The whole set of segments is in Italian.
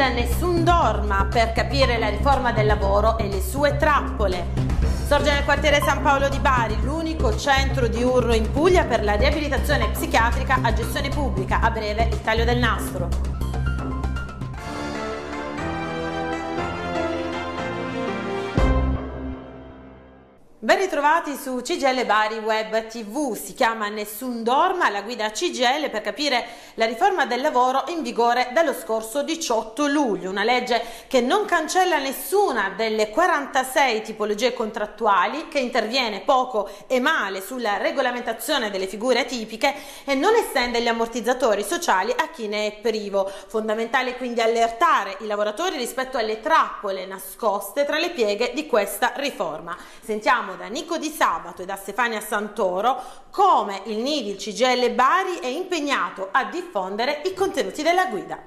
guida Nessun Dorma per capire la riforma del lavoro e le sue trappole. Sorge nel quartiere San Paolo di Bari l'unico centro di urlo in Puglia per la riabilitazione psichiatrica a gestione pubblica, a breve il taglio del nastro. Ben ritrovati su CGL Bari Web TV, si chiama Nessun Dorma, la guida CGL per capire la riforma del lavoro in vigore dallo scorso 18 luglio, una legge che non cancella nessuna delle 46 tipologie contrattuali, che interviene poco e male sulla regolamentazione delle figure atipiche e non estende gli ammortizzatori sociali a chi ne è privo. Fondamentale quindi allertare i lavoratori rispetto alle trappole nascoste tra le pieghe di questa riforma. Sentiamo da Nico Di Sabato e da Stefania Santoro come il NIDI, il CGL Bari è impegnato a diffondere i contenuti della guida.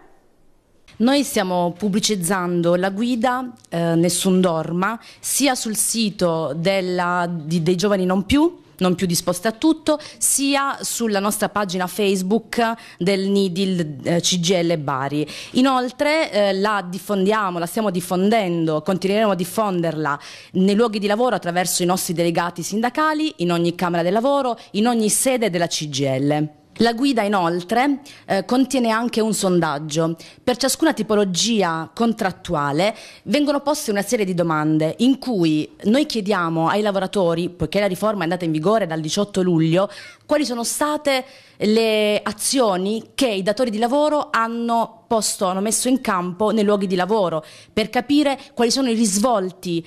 Noi stiamo pubblicizzando la guida eh, Nessun Dorma sia sul sito della, di, dei Giovani Non Più non più disposte a tutto, sia sulla nostra pagina Facebook del NIDIL eh, CGL Bari. Inoltre eh, la diffondiamo, la stiamo diffondendo, continueremo a diffonderla nei luoghi di lavoro attraverso i nostri delegati sindacali, in ogni Camera del Lavoro, in ogni sede della CGL. La guida inoltre eh, contiene anche un sondaggio. Per ciascuna tipologia contrattuale vengono poste una serie di domande in cui noi chiediamo ai lavoratori, poiché la riforma è andata in vigore dal 18 luglio, quali sono state le azioni che i datori di lavoro hanno, posto, hanno messo in campo nei luoghi di lavoro per capire quali sono i risvolti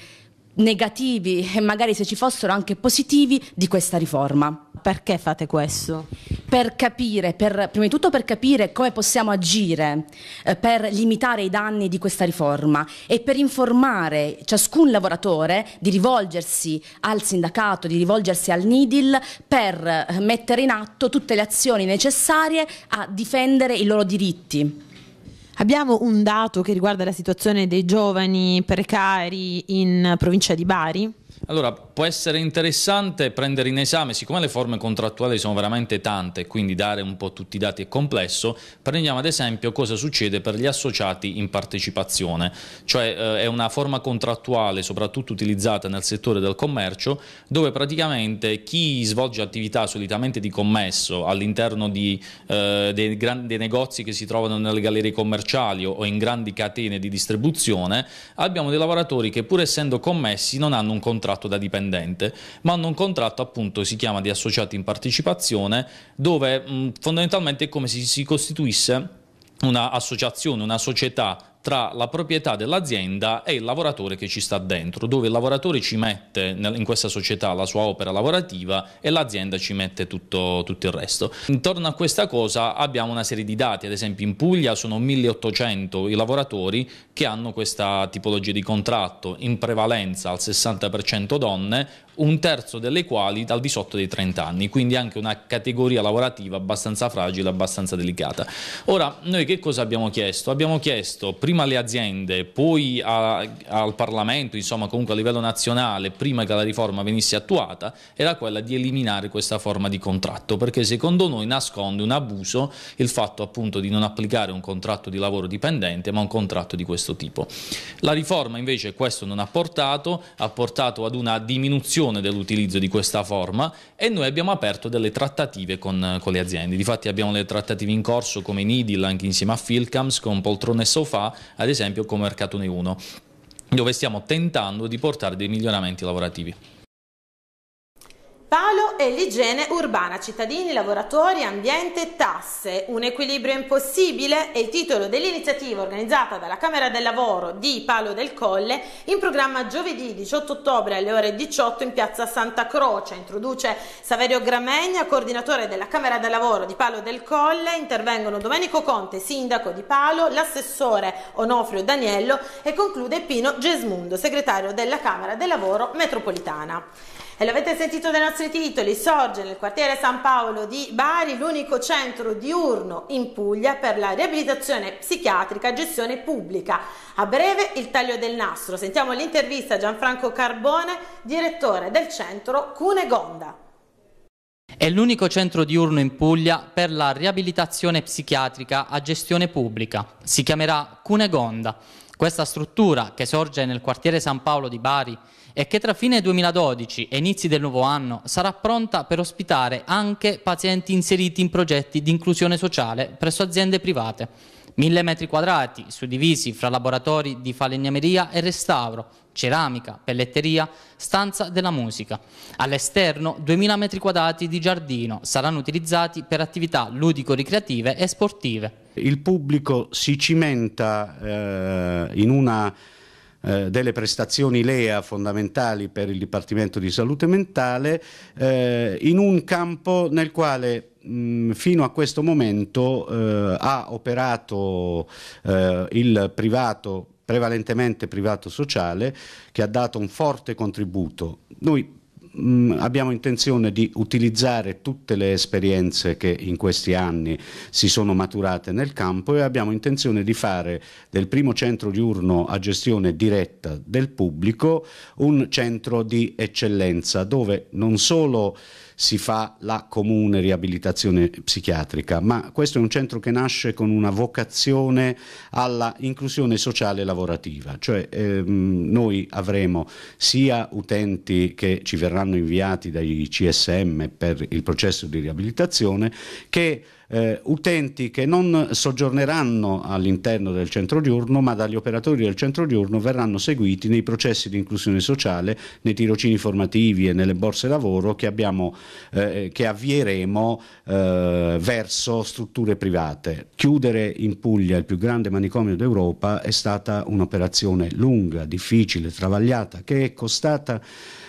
negativi e magari se ci fossero anche positivi di questa riforma. Perché fate questo? Per capire, per, prima di tutto per capire come possiamo agire eh, per limitare i danni di questa riforma e per informare ciascun lavoratore di rivolgersi al sindacato, di rivolgersi al NIDIL per eh, mettere in atto tutte le azioni necessarie a difendere i loro diritti. Abbiamo un dato che riguarda la situazione dei giovani precari in provincia di Bari? Allora, può essere interessante prendere in esame, siccome le forme contrattuali sono veramente tante, quindi dare un po' tutti i dati è complesso, prendiamo ad esempio cosa succede per gli associati in partecipazione, cioè eh, è una forma contrattuale soprattutto utilizzata nel settore del commercio, dove praticamente chi svolge attività solitamente di commesso all'interno eh, dei, dei negozi che si trovano nelle gallerie commerciali o in grandi catene di distribuzione, abbiamo dei lavoratori che pur essendo commessi non hanno un contratto contratto da dipendente, ma hanno un contratto appunto si chiama di associati in partecipazione, dove mh, fondamentalmente è come se si costituisse un'associazione, una società tra la proprietà dell'azienda e il lavoratore che ci sta dentro, dove il lavoratore ci mette in questa società la sua opera lavorativa e l'azienda ci mette tutto, tutto, il resto. Intorno a questa cosa abbiamo una serie di dati, ad esempio in Puglia sono 1800 i lavoratori che hanno questa tipologia di contratto, in prevalenza al 60% donne, un terzo delle quali al di sotto dei 30 anni, quindi anche una categoria lavorativa abbastanza fragile, abbastanza delicata. Ora, noi che cosa abbiamo chiesto? Abbiamo chiesto prima prima alle aziende, poi a, al Parlamento, insomma comunque a livello nazionale, prima che la riforma venisse attuata, era quella di eliminare questa forma di contratto, perché secondo noi nasconde un abuso il fatto appunto di non applicare un contratto di lavoro dipendente, ma un contratto di questo tipo. La riforma invece questo non ha portato, ha portato ad una diminuzione dell'utilizzo di questa forma e noi abbiamo aperto delle trattative con, con le aziende. Difatti abbiamo le trattative in corso come in IDIL, anche insieme a Filcams, con Poltrone e Sofà, ad esempio con Mercatone 1, dove stiamo tentando di portare dei miglioramenti lavorativi. Palo e l'igiene urbana, cittadini, lavoratori, ambiente, tasse, un equilibrio impossibile è il titolo dell'iniziativa organizzata dalla Camera del Lavoro di Palo del Colle in programma giovedì 18 ottobre alle ore 18 in piazza Santa Croce. Introduce Saverio Gramegna, coordinatore della Camera del Lavoro di Palo del Colle, intervengono Domenico Conte, sindaco di Palo, l'assessore Onofrio Daniello e conclude Pino Gesmundo, segretario della Camera del Lavoro metropolitana. E l'avete sentito dai nostri titoli, sorge nel quartiere San Paolo di Bari l'unico centro diurno in Puglia per la riabilitazione psichiatrica a gestione pubblica. A breve il taglio del nastro. Sentiamo l'intervista a Gianfranco Carbone, direttore del centro Cunegonda. È l'unico centro diurno in Puglia per la riabilitazione psichiatrica a gestione pubblica. Si chiamerà Cunegonda. Questa struttura, che sorge nel quartiere San Paolo di Bari e che tra fine 2012 e inizi del nuovo anno sarà pronta per ospitare anche pazienti inseriti in progetti di inclusione sociale presso aziende private. 1000 metri quadrati suddivisi fra laboratori di falegnameria e restauro, ceramica, pelletteria, stanza della musica. All'esterno 2000 metri quadrati di giardino saranno utilizzati per attività ludico-ricreative e sportive. Il pubblico si cimenta eh, in una eh, delle prestazioni LEA fondamentali per il Dipartimento di Salute Mentale eh, in un campo nel quale Mm, fino a questo momento eh, ha operato eh, il privato prevalentemente privato sociale che ha dato un forte contributo. Noi mh, mm, abbiamo intenzione di utilizzare tutte le esperienze che in questi anni si sono maturate nel campo e abbiamo intenzione di fare del primo centro diurno a gestione diretta del pubblico un centro di eccellenza dove non solo si fa la comune riabilitazione psichiatrica, ma questo è un centro che nasce con una vocazione alla inclusione sociale e lavorativa, cioè ehm, noi avremo sia utenti che ci verranno inviati dai CSM per il processo di riabilitazione che eh, utenti che non soggiorneranno all'interno del centro diurno ma dagli operatori del centro diurno verranno seguiti nei processi di inclusione sociale, nei tirocini formativi e nelle borse lavoro che, abbiamo, eh, che avvieremo eh, verso strutture private. Chiudere in Puglia il più grande manicomio d'Europa è stata un'operazione lunga, difficile, travagliata che è costata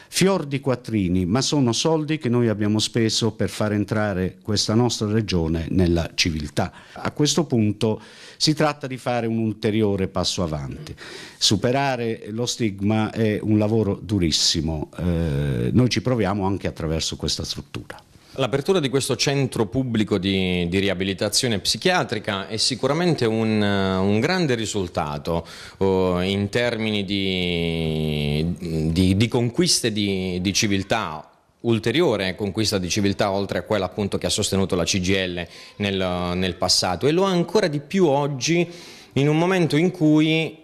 fior di quattrini, ma sono soldi che noi abbiamo speso per far entrare questa nostra regione nella civiltà. A questo punto si tratta di fare un ulteriore passo avanti. Superare lo stigma è un lavoro durissimo, eh, noi ci proviamo anche attraverso questa struttura. L'apertura di questo centro pubblico di, di riabilitazione psichiatrica è sicuramente un, un grande risultato oh, in termini di, di, di conquiste di civiltà ulteriore conquista di civiltà oltre a quella appunto che ha sostenuto la CGL nel, nel passato e lo ha ancora di più oggi in un momento in cui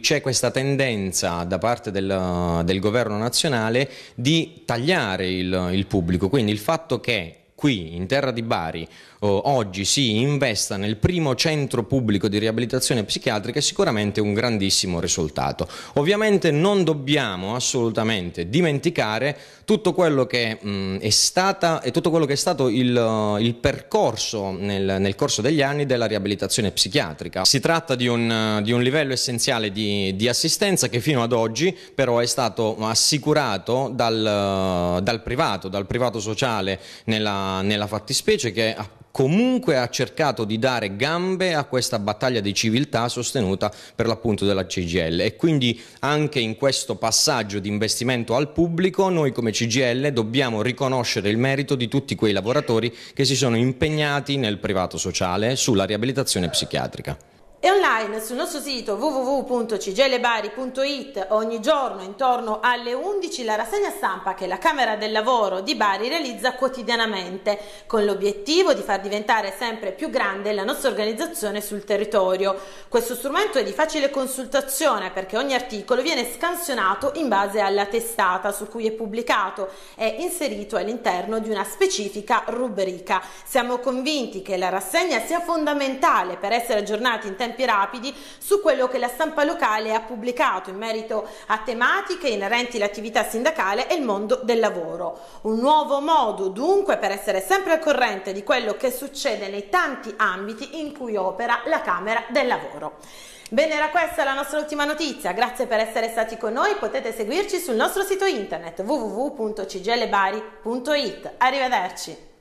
c'è questa tendenza da parte del, del, governo nazionale di tagliare il, il pubblico, quindi il fatto che qui in terra di Bari eh, oggi si investa nel primo centro pubblico di riabilitazione psichiatrica è sicuramente un grandissimo risultato. Ovviamente non dobbiamo assolutamente dimenticare tutto quello che mh, mm, è stata e tutto quello che è stato il, eh, il percorso nel, nel, corso degli anni della riabilitazione psichiatrica. Si tratta di un, eh, di un livello essenziale di, di, assistenza che fino ad oggi però è stato assicurato dal, dal privato, dal privato sociale nella, nella fattispecie che comunque ha cercato di dare gambe a questa battaglia di civiltà sostenuta per l'appunto della CGL e quindi anche in questo passaggio di investimento al pubblico noi come CGL dobbiamo riconoscere il merito di tutti quei lavoratori che si sono impegnati nel privato sociale sulla riabilitazione psichiatrica. E online sul nostro sito www.cigelebari.it ogni giorno intorno alle 11 la rassegna stampa che la Camera del Lavoro di Bari realizza quotidianamente con l'obiettivo di far diventare sempre più grande la nostra organizzazione sul territorio. Questo strumento è di facile consultazione perché ogni articolo viene scansionato in base alla testata su cui è pubblicato e inserito all'interno di una specifica rubrica. Siamo convinti che la rassegna sia fondamentale per essere aggiornati in tempo esempi rapidi su quello che la stampa locale ha pubblicato in merito a tematiche inerenti all'attività sindacale e il mondo del lavoro. Un nuovo modo dunque per essere sempre al corrente di quello che succede nei tanti ambiti in cui opera la Camera del Lavoro. Bene, era questa la nostra ultima notizia, grazie per essere stati con noi, potete seguirci sul nostro sito internet www.ciglebari.it. Arrivederci!